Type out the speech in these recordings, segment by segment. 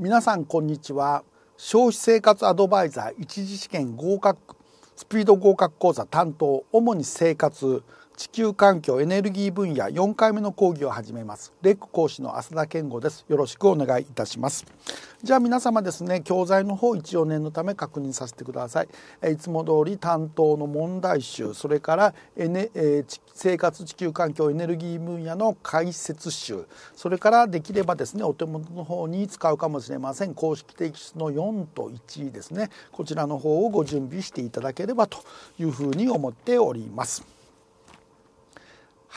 皆さんこんにちは消費生活アドバイザー一次試験合格スピード合格講座担当主に生活地球環境エネルギー分野4回目の講義を始めますレック講師の浅田健吾ですよろしくお願いいたしますじゃあ皆様ですね教材の方一応念のため確認させてくださいいつも通り担当の問題集それからエネ、えー、生活地球環境エネルギー分野の解説集それからできればですねお手元の方に使うかもしれません公式テキストの4と1ですねこちらの方をご準備していただければというふうに思っております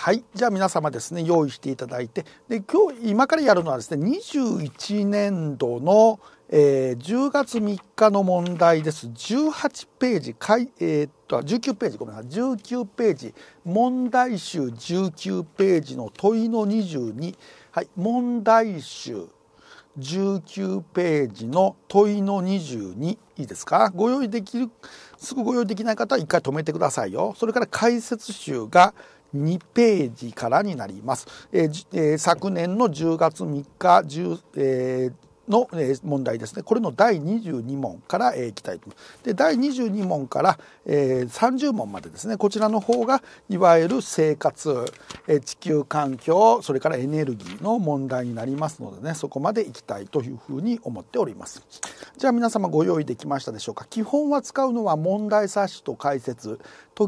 はい。じゃあ皆様ですね、用意していただいて、で、今日、今からやるのはですね、21年度の、えー、10月3日の問題です。18ページ、かいえー、っと、19ページ、ごめんなさい。19ページ、問題集19ページの問いの22。はい。問題集19ページの問いの22いいですかご用意できるすぐご用意できない方は一回止めてくださいよそれから解説集が2ページからになります。えーえー、昨年の10月3日10、えーの問題ですねこれの第22問からいきたいと思いますで第22問から30問までですねこちらの方がいわゆる生活地球環境それからエネルギーの問題になりますのでねそこまでいきたいというふうに思っておりますじゃあ皆様ご用意できましたでしょうか基本は使うのは問題冊子と解説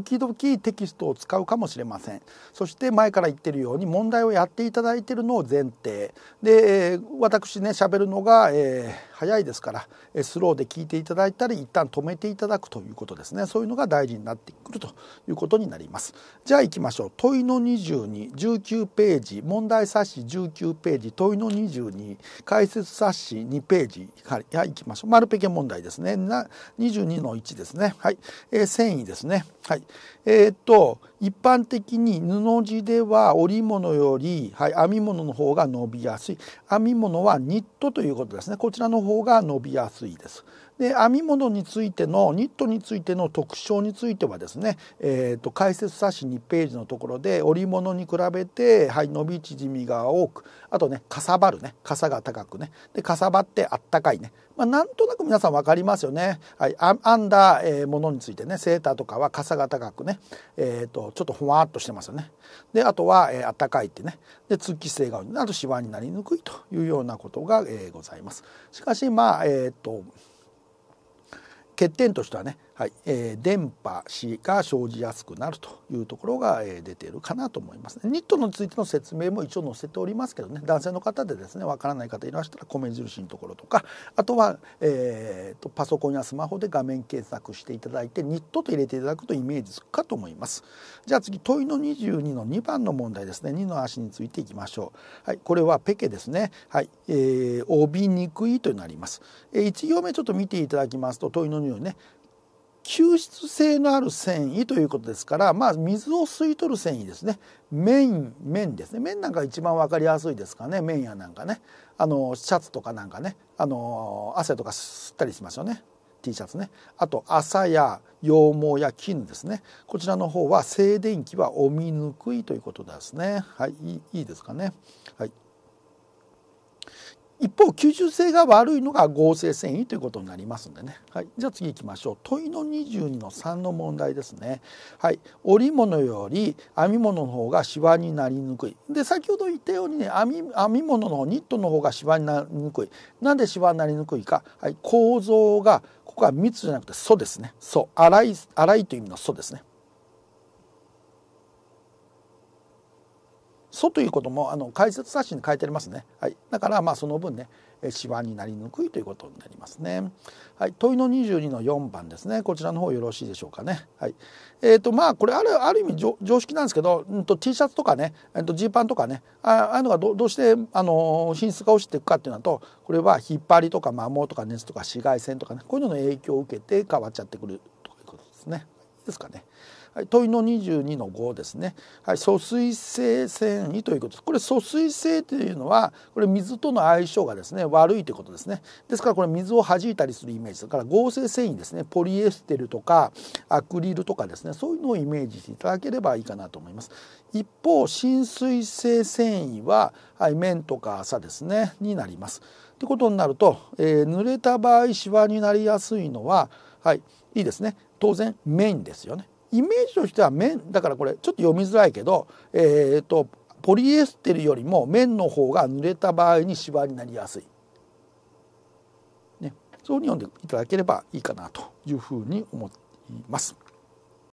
時々テキストを使うかもしれませんそして前から言ってるように問題をやっていただいてるのを前提で私ね喋るのが、えー、早いですからスローで聞いていただいたり一旦止めていただくということですねそういうのが大事になってくるということになりますじゃあ行きましょう問いの2219ページ問題冊子19ページ問いの22解説冊子2ページはい行きましょう丸ペケ問題ですねな22の1ですねはい、えー、繊維ですねはいえー、っと一般的に布地では織物より、はい、編み物の方が伸びやすい編み物はニットということですねこちらの方が伸びやすいです。で編み物についてのニットについての特徴についてはですね、えーと、解説冊子2ページのところで織物に比べて、はい、伸び縮みが多くあとねかさばるねかさが高くねでかさばってあったかいねまあ、なんとなく皆さん分かりますよね。はい、編んだものについてねセーターとかはかさが高くね、えーと、ちょっとほわっとしてますよね。であとは、えー、あったかいってねで通気性があとしわになりにくいというようなことが、えー、ございます。しかしまあえっ、ー、と欠点としてはね、はいえー、電波死が生じやすくなるというところが、えー、出ているかなと思います、ね、ニットについての説明も一応載せておりますけどね男性の方でですねわからない方いらしたら米印のところとかあとは、えーと、パソコンやスマホで画面検索していただいてニットと入れていただくとイメージつくかと思いますじゃあ次問いの22の2番の問題ですね2の足についていきましょう、はい、これはペケですねはい、えー、帯にくいとなります、えー、1行目ちょっと見ていただきますと問いののようにね吸湿性のある繊維ということですから、まあ、水を吸い取る繊維ですね綿綿ですね綿なんか一番分かりやすいですかね綿やなんかねあのシャツとかなんかねあの汗とか吸ったりしますよね T シャツねあと麻や羊毛や絹ですねこちらの方は静電気はお見にくいということですねはいいいですかねはい。一方吸収性が悪いのが合成繊維ということになりますんでね、はい、じゃあ次いきましょう問いの22の3の問題ですね、はい、織物より編み物の方がシワになりにくいで先ほど言ったようにね編み編み物のニットの方がシワになりにくいなんでシワになりにくいか、はい、構造がここは密じゃなくて素ですね素粗い粗いという意味の素ですね素ということもあの解説冊子に書いてありますね。はい、だからまあその分ねシワになりにくいということになりますね。はい、問いの二十二の四番ですね。こちらの方よろしいでしょうかね。はい、えっ、ー、とまあこれあるある意味常識なんですけど、うんと T シャツとかね、えっ、ー、とジーパンとかね、ああいうのがどどうしてあの品質が落ちていくかっていうのと、これは引っ張りとか摩耗とか熱とか紫外線とかね、こういうのの影響を受けて変わっちゃってくるということですね。ですかね。はい、問いの22の5ですね、はい、疎水性繊維ということですこれ疎水性というのはこれ水との相性がですね悪いということですねですからこれ水を弾いたりするイメージだから合成繊維ですねポリエステルとかアクリルとかですねそういうのをイメージしていただければいいかなと思います一方浸水性繊維は、はい、綿とか麻ですねになりますってことになると、えー、濡れた場合シワになりやすいのははいいいですね当然綿ですよねイメージとしては綿だからこれちょっと読みづらいけどえっ、ー、とポリエステルよりも綿の方が濡れた場合にシワになりやすい、ね、そういうふうに読んでいただければいいかなというふうに思っています。